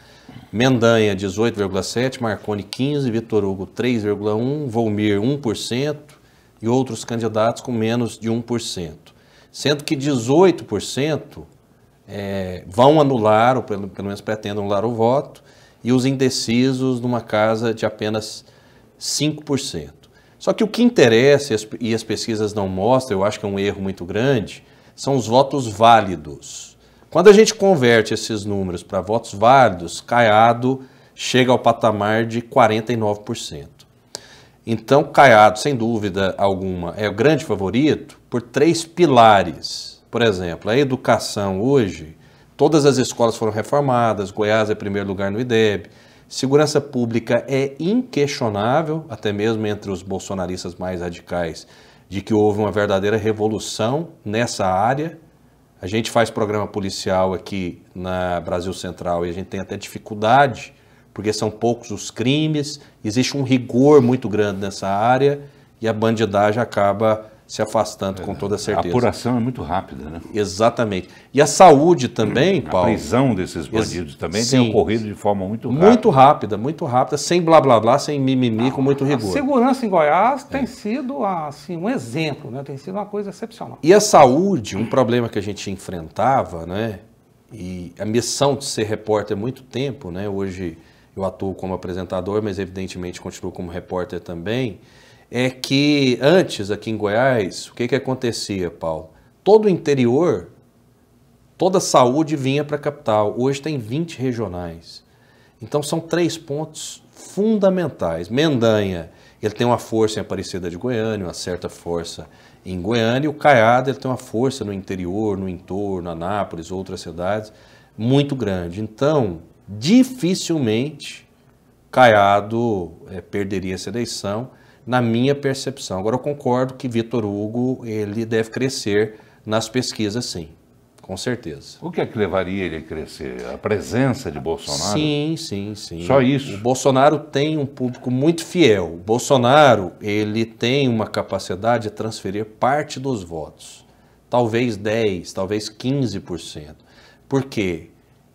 B: Mendanha 18,7%, Marconi 15%, Vitor Hugo 3,1%, Volmir 1% e outros candidatos com menos de 1%. Sendo que 18% é, vão anular, ou pelo, pelo menos pretendem anular o voto, e os indecisos numa casa de apenas 5%. Só que o que interessa, e as pesquisas não mostram, eu acho que é um erro muito grande, são os votos válidos. Quando a gente converte esses números para votos válidos, Caiado chega ao patamar de 49%. Então, Caiado, sem dúvida alguma, é o grande favorito por três pilares por exemplo, a educação hoje, todas as escolas foram reformadas, Goiás é primeiro lugar no IDEB. Segurança pública é inquestionável, até mesmo entre os bolsonaristas mais radicais, de que houve uma verdadeira revolução nessa área. A gente faz programa policial aqui na Brasil Central e a gente tem até dificuldade, porque são poucos os crimes, existe um rigor muito grande nessa área e a bandidagem acaba se afastando, é, com toda certeza. A apuração é muito rápida, né? Exatamente. E a saúde também, hum, Paulo. A prisão desses bandidos também sim, tem ocorrido de forma muito rápida. Muito rápida, muito rápida, sem blá blá blá, sem mimimi, ah, com muito rigor. A
C: segurança em Goiás tem é. sido assim, um exemplo, né? tem sido uma coisa excepcional.
B: E a saúde, um problema que a gente enfrentava, né? e a missão de ser repórter há muito tempo, né? Hoje eu atuo como apresentador, mas evidentemente continuo como repórter também é que antes, aqui em Goiás, o que, que acontecia, Paulo? Todo o interior, toda a saúde vinha para a capital. Hoje tem 20 regionais. Então são três pontos fundamentais. Mendanha, ele tem uma força em Aparecida de Goiânia, uma certa força em Goiânia. E o Caiado, ele tem uma força no interior, no entorno, Anápolis, outras cidades, muito grande. Então, dificilmente Caiado é, perderia essa eleição na minha percepção. Agora eu concordo que Vitor Hugo ele deve crescer nas pesquisas, sim. Com certeza. O que é que levaria ele a crescer? A presença de Bolsonaro? Sim, sim, sim. Só isso. O Bolsonaro tem um público muito fiel. O Bolsonaro, ele tem uma capacidade de transferir parte dos votos. Talvez 10, talvez 15%. Por quê?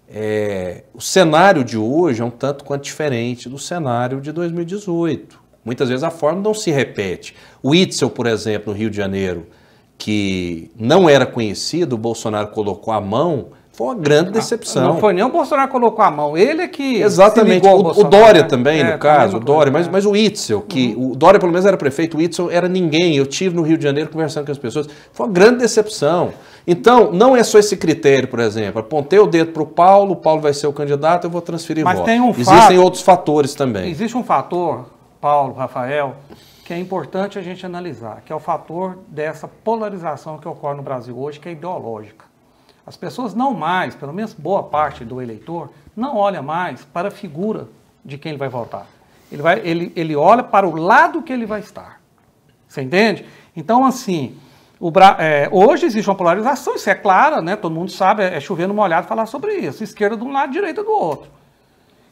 B: É, o cenário de hoje é um tanto quanto diferente do cenário de 2018. Muitas vezes a forma não se repete. O Itzel, por exemplo, no Rio de Janeiro, que não era conhecido, o Bolsonaro colocou a mão, foi uma grande ah,
C: decepção. Não foi nem o Bolsonaro colocou a mão, ele é que. Exatamente. o, o Dória né? também, é, no caso, é o
B: Dória, mas, né? mas o Itzel, que uhum. o Dória pelo menos era prefeito, o Itzel era ninguém. Eu tive no Rio de Janeiro conversando com as pessoas, foi uma grande decepção. Então, não é só esse critério, por exemplo, apontei o dedo para o Paulo, o Paulo vai ser o candidato, eu vou transferir mas voto. Mas tem um Existem fato, outros fatores também.
C: Existe um fator Paulo, Rafael, que é importante a gente analisar, que é o fator dessa polarização que ocorre no Brasil hoje, que é ideológica. As pessoas não mais, pelo menos boa parte do eleitor, não olha mais para a figura de quem ele vai votar. Ele, vai, ele, ele olha para o lado que ele vai estar. Você entende? Então, assim, o, é, hoje existe uma polarização, isso é clara, né? todo mundo sabe, é, é chover no molhado falar sobre isso. Esquerda de um lado, direita do outro.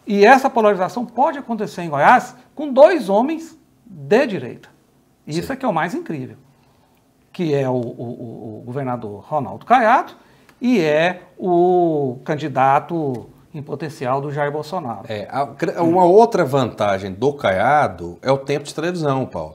C: E essa polarização pode acontecer em Goiás com dois homens de direita. E isso é que é o mais incrível, que é o, o, o governador Ronaldo Caiado e é o candidato em potencial do Jair Bolsonaro. É, a, uma
B: outra vantagem do Caiado é o tempo de televisão, Paulo.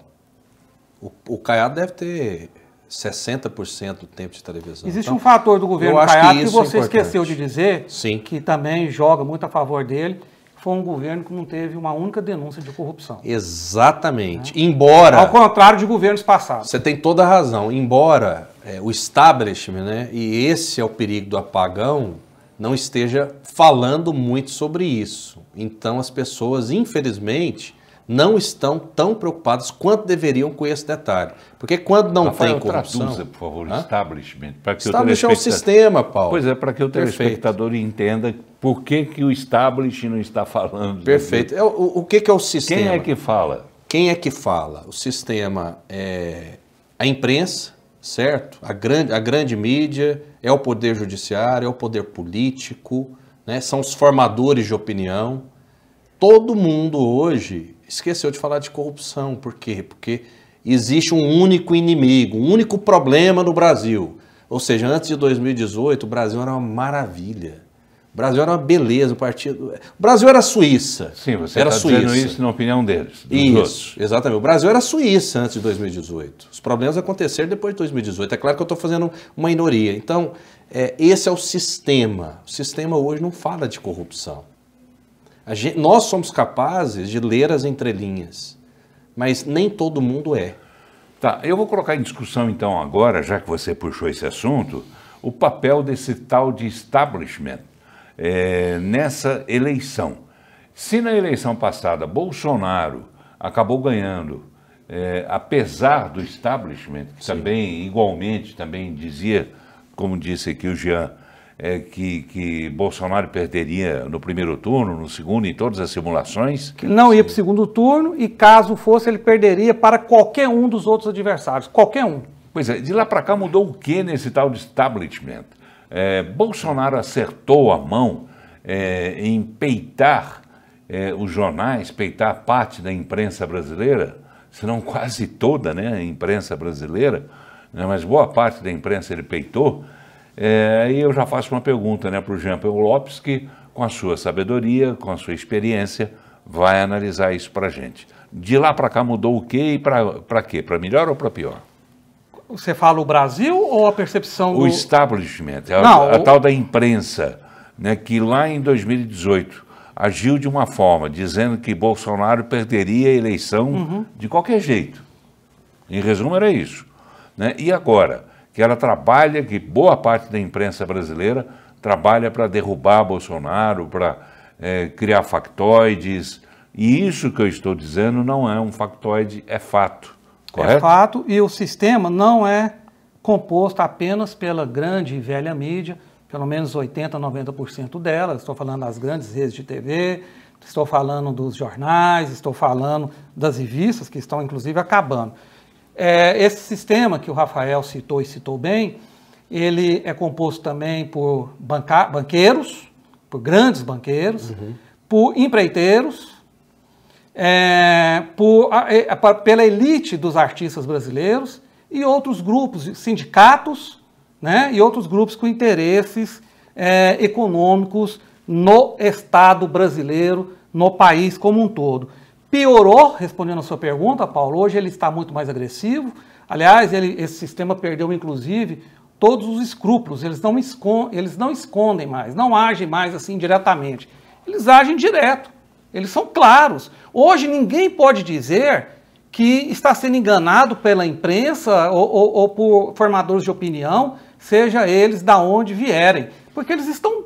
B: O, o Caiado deve ter 60% do tempo de televisão. Existe então, um fator do governo Caiado que, que é você é esqueceu
C: de dizer, Sim. que também joga muito a favor dele, foi um governo que não teve uma única denúncia de corrupção.
B: Exatamente. Né? Embora. Ao
C: contrário de governos passados.
B: Você tem toda a razão. Embora é, o establishment, né, e esse é o perigo do apagão, não esteja falando muito sobre isso. Então as pessoas, infelizmente, não estão tão preocupados quanto deveriam com esse detalhe. Porque quando não Rafael, tem corrupção... Traduza, por
A: favor, Hã? establishment. Para que establishment o telespectador... é um sistema, Paulo. Pois é, para que o telespectador Perfeito. entenda por que, que o establishment não está falando. Perfeito.
B: É, o, o que, que é o sistema? Quem é que fala? Quem é que fala? O sistema é a imprensa, certo? A grande, a grande mídia, é o poder judiciário, é o poder político, né? são os formadores de opinião. Todo mundo hoje esqueceu de falar de corrupção. Por quê? Porque existe um único inimigo, um único problema no Brasil. Ou seja, antes de 2018, o Brasil era uma maravilha. O Brasil era uma beleza, o partido. O Brasil era Suíça. Sim, você era tá Suíça. dizendo isso na opinião deles. Isso, outros. exatamente. O Brasil era Suíça antes de 2018. Os problemas aconteceram depois de 2018. É claro que eu estou fazendo uma minoria. Então, é, esse é o sistema. O sistema hoje não fala de corrupção. Gente, nós somos capazes de ler as entrelinhas, mas nem todo mundo é. Tá, eu vou colocar em discussão então
A: agora, já que você puxou esse assunto, o papel desse tal de establishment é, nessa eleição. Se na eleição passada Bolsonaro acabou ganhando, é, apesar do establishment, que também, igualmente, também dizia, como disse aqui o Jean, é, que, que Bolsonaro perderia no primeiro turno, no segundo, em todas as simulações? Que não
C: ia para o segundo turno e, caso fosse, ele perderia para qualquer um dos outros adversários, qualquer um. Pois é,
A: de lá para cá mudou o que nesse tal de establishment? É, Bolsonaro acertou a mão é, em peitar é, os jornais, peitar parte da imprensa brasileira, se não quase toda né, a imprensa brasileira, né, mas boa parte da imprensa ele peitou, é, e eu já faço uma pergunta né, para o Jean Paulo Lopes, que com a sua sabedoria, com a sua experiência, vai analisar isso para a gente. De lá para cá mudou o quê e para quê? Para melhor ou para pior?
C: Você fala o Brasil ou a percepção o do... O
A: establishment, a, Não, a o... tal da imprensa, né, que lá em 2018 agiu de uma forma, dizendo que Bolsonaro perderia a eleição uhum. de qualquer jeito. Em resumo, era isso. Né? E agora? que ela trabalha, que boa parte da imprensa brasileira trabalha para derrubar Bolsonaro, para é, eh, criar factoides. E isso que eu estou
C: dizendo não é um factoide, é fato. Correto? É fato, e o sistema não é composto apenas pela grande e velha mídia, pelo menos 80%, 90% dela. Estou falando das grandes redes de TV, estou falando dos jornais, estou falando das revistas que estão inclusive acabando. É, esse sistema que o Rafael citou e citou bem, ele é composto também por banca banqueiros, por grandes banqueiros, uhum. por empreiteiros, é, por, a, é, a, pela elite dos artistas brasileiros e outros grupos, sindicatos, né, e outros grupos com interesses é, econômicos no Estado brasileiro, no país como um todo piorou, respondendo a sua pergunta, Paulo. Hoje ele está muito mais agressivo. Aliás, ele, esse sistema perdeu, inclusive, todos os escrúpulos. Eles não, escondem, eles não escondem mais, não agem mais assim diretamente. Eles agem direto. Eles são claros. Hoje ninguém pode dizer que está sendo enganado pela imprensa ou, ou, ou por formadores de opinião, seja eles da onde vierem, porque eles estão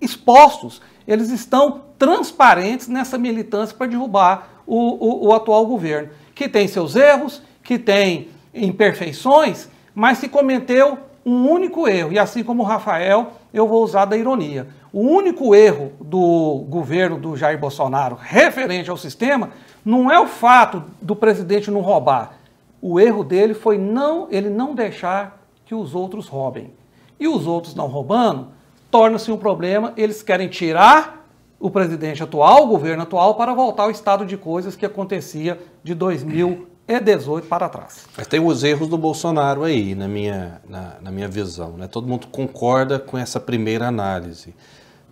C: expostos eles estão transparentes nessa militância para derrubar o, o, o atual governo, que tem seus erros, que tem imperfeições, mas se cometeu um único erro, e assim como o Rafael, eu vou usar da ironia. O único erro do governo do Jair Bolsonaro referente ao sistema não é o fato do presidente não roubar. O erro dele foi não ele não deixar que os outros roubem. E os outros não roubando, torna-se um problema. Eles querem tirar o presidente atual, o governo atual, para voltar ao estado de coisas que acontecia de 2018 para trás.
B: Mas tem os erros do Bolsonaro aí, na minha, na, na minha visão. Né? Todo mundo concorda com essa primeira análise.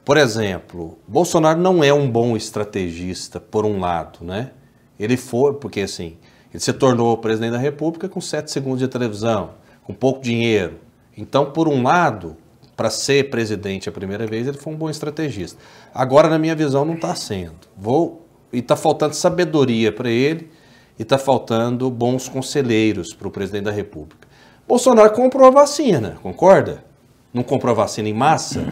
B: Por exemplo, Bolsonaro não é um bom estrategista, por um lado, né? Ele foi, porque assim, ele se tornou presidente da República com sete segundos de televisão, com pouco dinheiro. Então, por um lado, para ser presidente a primeira vez, ele foi um bom estrategista. Agora, na minha visão, não está sendo. Vou e está faltando sabedoria para ele e está faltando bons conselheiros para o presidente da República. Bolsonaro comprou a vacina, concorda? Não comprou a vacina em massa,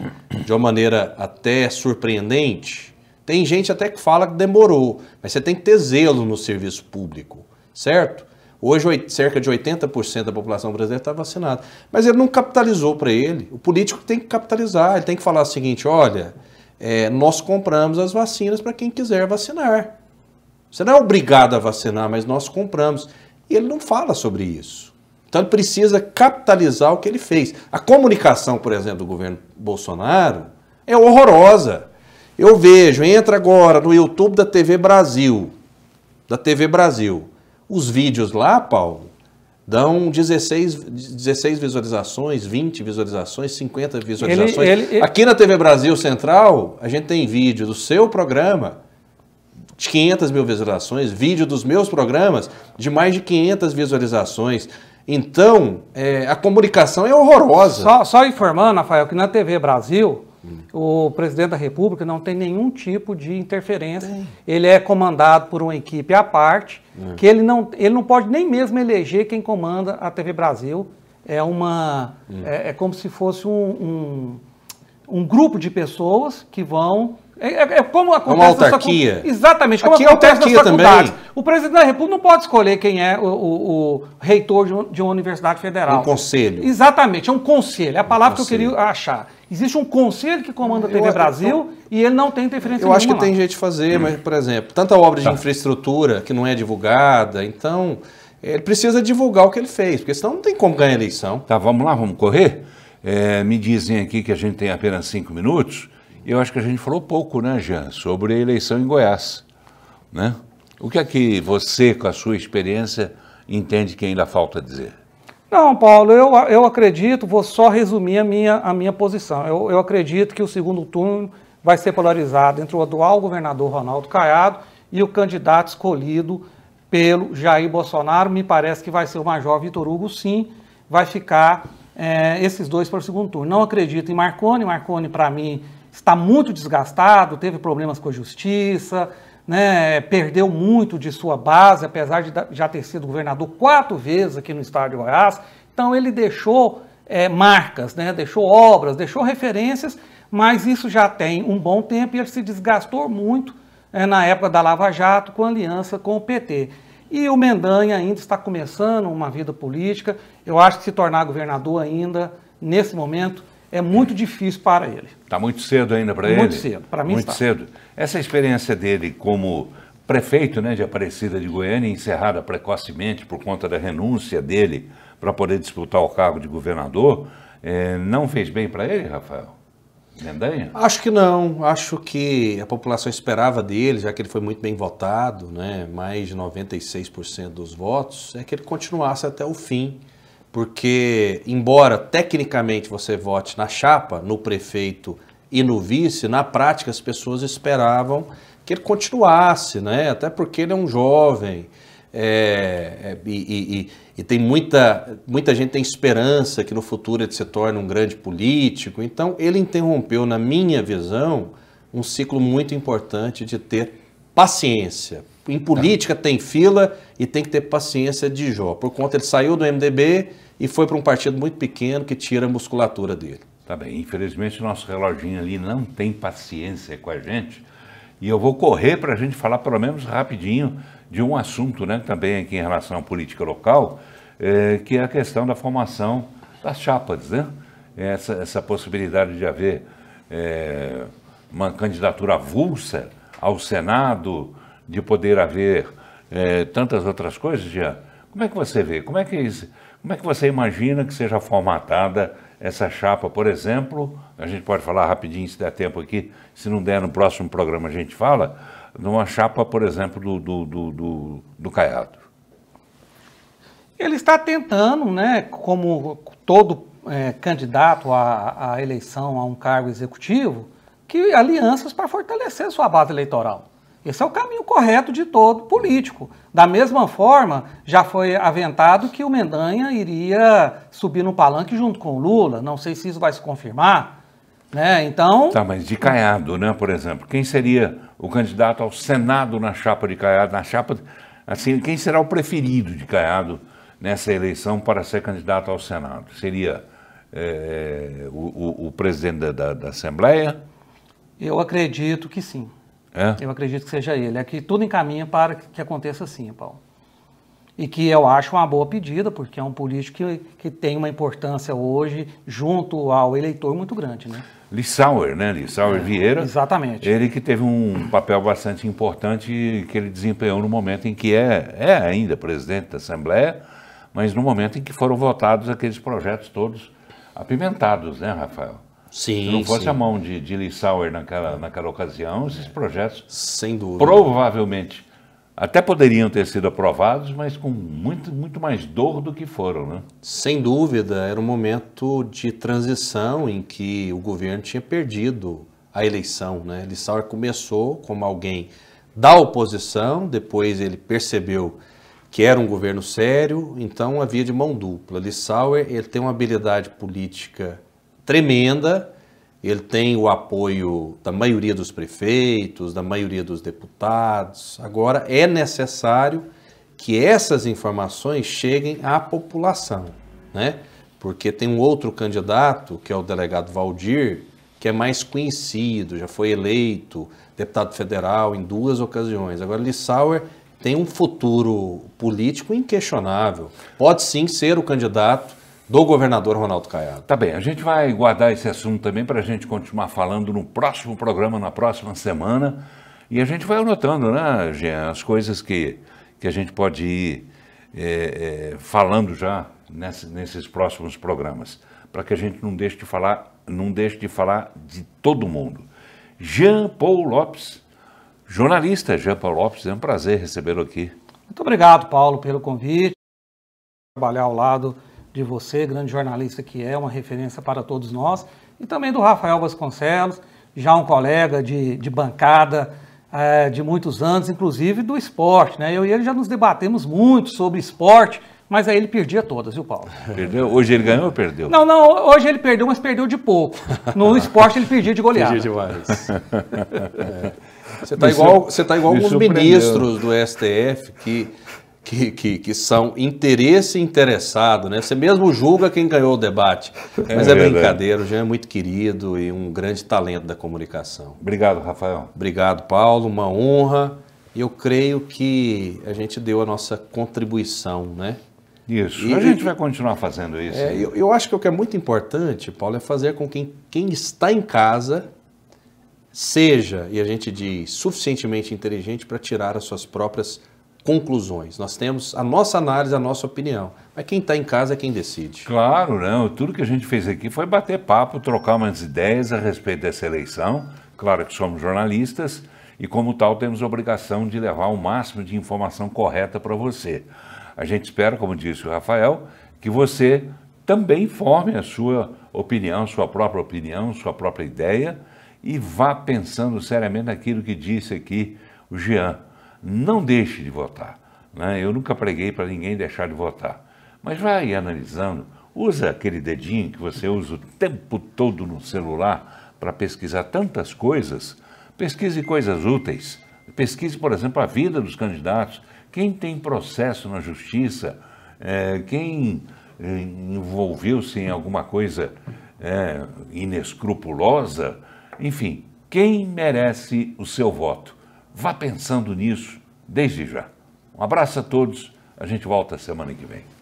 B: de uma maneira até surpreendente. Tem gente até que fala que demorou, mas você tem que ter zelo no serviço público, certo? Hoje, cerca de 80% da população brasileira está vacinada. Mas ele não capitalizou para ele. O político tem que capitalizar, ele tem que falar o seguinte: olha, é, nós compramos as vacinas para quem quiser vacinar. Você não é obrigado a vacinar, mas nós compramos. E ele não fala sobre isso. Então ele precisa capitalizar o que ele fez. A comunicação, por exemplo, do governo Bolsonaro é horrorosa. Eu vejo, entra agora no YouTube da TV Brasil. Da TV Brasil. Os vídeos lá, Paulo, dão 16, 16 visualizações, 20 visualizações, 50 visualizações. Ele, ele, Aqui na TV Brasil Central, a gente tem vídeo do seu programa de 500 mil visualizações, vídeo dos meus programas de mais de 500 visualizações. Então, é, a comunicação é
C: horrorosa. Só, só informando, Rafael, que na TV Brasil, Hum. O presidente da República não tem nenhum tipo de interferência. Tem. Ele é comandado por uma equipe à parte, é. que ele não, ele não pode nem mesmo eleger quem comanda a TV Brasil. É uma. Hum. É, é, como se fosse um, um, um grupo de pessoas que vão é, é, é, como é acontece uma autarquia. Exatamente, como Aqui é acontece nas faculdades. Também. O presidente da República não pode escolher quem é o, o, o reitor de, um, de, uma universidade federal. Um conselho. Exatamente, é um conselho. É a palavra um que eu queria achar. Existe um conselho que comanda a TV eu, Brasil eu, e ele não tem interferência Eu acho que lá. tem
B: jeito de fazer, hum. mas, por exemplo, tanta obra tá. de infraestrutura que não é divulgada, então ele precisa divulgar o que ele fez, porque senão não tem como ganhar
A: eleição. Tá, vamos lá, vamos correr? É, me dizem aqui que a gente tem apenas cinco minutos. Eu acho que a gente falou pouco, né, Jean, sobre a eleição em Goiás. Né? O que é que você, com a sua experiência, entende que ainda falta dizer?
C: Não, Paulo, eu, eu acredito, vou só resumir a minha, a minha posição. Eu, eu acredito que o segundo turno vai ser polarizado entre o atual governador Ronaldo Caiado e o candidato escolhido pelo Jair Bolsonaro. Me parece que vai ser o Major Vitor Hugo, sim, vai ficar é, esses dois para o segundo turno. Não acredito em Marconi, Marconi para mim está muito desgastado, teve problemas com a justiça, né, perdeu muito de sua base, apesar de já ter sido governador quatro vezes aqui no estado de Goiás. Então ele deixou é, marcas, né, deixou obras, deixou referências, mas isso já tem um bom tempo e ele se desgastou muito é, na época da Lava Jato com aliança com o PT. E o Mendanha ainda está começando uma vida política. Eu acho que se tornar governador ainda, nesse momento, é muito difícil para ele.
A: Está muito cedo ainda para ele? Muito cedo, para mim Muito está. cedo. Essa experiência dele como prefeito né, de Aparecida de Goiânia, encerrada precocemente por conta da renúncia dele para poder disputar o cargo
B: de governador, eh, não fez bem para ele, Rafael? Mendanha? Acho que não. Acho que a população esperava dele, já que ele foi muito bem votado, né? mais de 96% dos votos, é que ele continuasse até o fim porque, embora tecnicamente você vote na chapa, no prefeito e no vice, na prática as pessoas esperavam que ele continuasse, né? até porque ele é um jovem é, é e, e, e, tem muita, muita gente tem esperança que no futuro ele se torne um grande político. Então, ele interrompeu, na minha visão, um ciclo muito importante de ter paciência, em política tem fila e tem que ter paciência de Jó. Por conta, ele saiu do MDB e foi para um partido muito pequeno que tira a musculatura dele. Tá bem, infelizmente o nosso reloginho ali não
A: tem paciência com a gente. E eu vou correr para a gente falar pelo menos rapidinho de um assunto, né, também aqui em relação à política local, é, que é a questão da formação das chapas, né? É essa, essa possibilidade de haver é, uma candidatura avulsa ao Senado, de poder haver é, tantas outras coisas, Jean, como é que você vê? Como é que, como é que você imagina que seja formatada essa chapa, por exemplo? A gente pode falar rapidinho se der tempo aqui, se não der no próximo programa a gente fala, numa chapa, por exemplo, do, do, do, do, do Caiado.
C: Ele está tentando, né, como todo é, candidato à, à eleição a um cargo executivo, que alianças para fortalecer sua base eleitoral. Esse é o caminho correto de todo político. Da mesma forma, já foi aventado que o Mendanha iria subir no palanque junto com o Lula. Não sei se isso vai se confirmar. Né? Então.
A: Tá, mas de Caiado, né, por exemplo, quem seria o candidato ao Senado na chapa de Caiado? Na chapa. Assim, quem será o preferido de Caiado nessa eleição para ser candidato ao Senado? Seria é, o, o, o, presidente da, da, da Assembleia?
C: Eu acredito que sim. É? Eu acredito que seja ele. É que tudo encaminha para que aconteça assim, Paulo. E que eu acho uma boa pedida, porque é um político que, que tem uma importância hoje junto ao eleitor muito grande, né?
A: Lissauer, né? Lissauer é, Vieira. Exatamente. Ele que teve um papel bastante importante que ele desempenhou no momento em que é, é ainda presidente da Assembleia, mas no momento em que foram votados aqueles projetos todos apimentados, né, Rafael? Sim, Se não fosse sim. a mão de, de Lee Sauer naquela, naquela ocasião, esses é. projetos Sem dúvida. provavelmente até
B: poderiam ter sido aprovados, mas
A: com muito,
B: muito mais dor do que foram. Né? Sem dúvida, era um momento de transição em que o governo tinha perdido a eleição. Né? Lee Sauer começou como alguém da oposição, depois ele percebeu que era um governo sério, então havia de mão dupla. Lee Sauer ele tem uma habilidade política tremenda. Ele tem o apoio da maioria dos prefeitos, da maioria dos deputados. Agora é necessário que essas informações cheguem à população, né? Porque tem um outro candidato, que é o delegado Valdir, que é mais conhecido, já foi eleito deputado federal em duas ocasiões. Agora, Lissauer tem um futuro político inquestionável. Pode sim ser o candidato
A: do governador Ronaldo Caiado. Tá bem, a gente vai guardar esse assunto também para a gente continuar falando no próximo programa, na próxima semana. E a gente vai anotando, né, Jean, as coisas que, que a gente pode ir é, é, falando já nesse, nesses próximos programas, para que a gente não deixe de falar, não deixe de falar de todo mundo. Jean Paul Lopes, jornalista Jean Paul Lopes, é um prazer recebê-lo aqui.
C: Muito obrigado, Paulo, pelo convite. Trabalhar ao lado de você, grande jornalista que é, uma referência para todos nós, e também do Rafael Vasconcelos, já um colega de, de bancada é, de muitos anos, inclusive do esporte. Né? Eu e ele já nos debatemos muito sobre esporte, mas aí ele perdia todas, viu, Paulo?
A: Perdeu? Hoje ele ganhou ou perdeu?
C: Não, não, hoje ele perdeu, mas perdeu de pouco. No esporte ele perdia de goleada. Perdia
A: demais. é. Você está igual, você tá igual alguns ministros
B: do STF que que, que, que, são interesse interessado, né? Você mesmo julga quem ganhou o debate. É Mas é, é brincadeira, o Jean é muito querido e um grande talento da comunicação. Obrigado, Rafael. Obrigado, Paulo, uma honra. E eu creio que a gente deu a nossa contribuição, né? Isso, e, a gente vai continuar fazendo isso. É, né? eu, eu acho que o que é muito importante, Paulo, é fazer com que quem está em casa seja, e a gente diz, suficientemente inteligente para tirar as suas próprias conclusões. Nós temos a nossa análise, a nossa opinião. Mas quem está em casa é quem decide. Claro,
A: não. Né? Tudo que a gente fez aqui foi bater papo, trocar umas ideias a respeito dessa eleição. Claro que somos jornalistas e, como tal, temos a obrigação de levar o máximo de informação correta para você. A gente espera, como disse o Rafael, que você também forme a sua opinião, sua própria opinião, sua própria ideia e vá pensando seriamente naquilo que disse aqui o Jean não deixe de votar. Né? Eu nunca preguei para ninguém deixar de votar. Mas vai analisando, usa aquele dedinho que você usa o tempo todo no celular para pesquisar tantas coisas. Pesquise coisas úteis. Pesquise, por exemplo, a vida dos candidatos. Quem tem processo na justiça, é, quem é, envolveu-se em alguma coisa é, inescrupulosa, enfim, quem merece o seu voto? Vá pensando nisso desde já. Um abraço a todos, a gente volta semana que vem.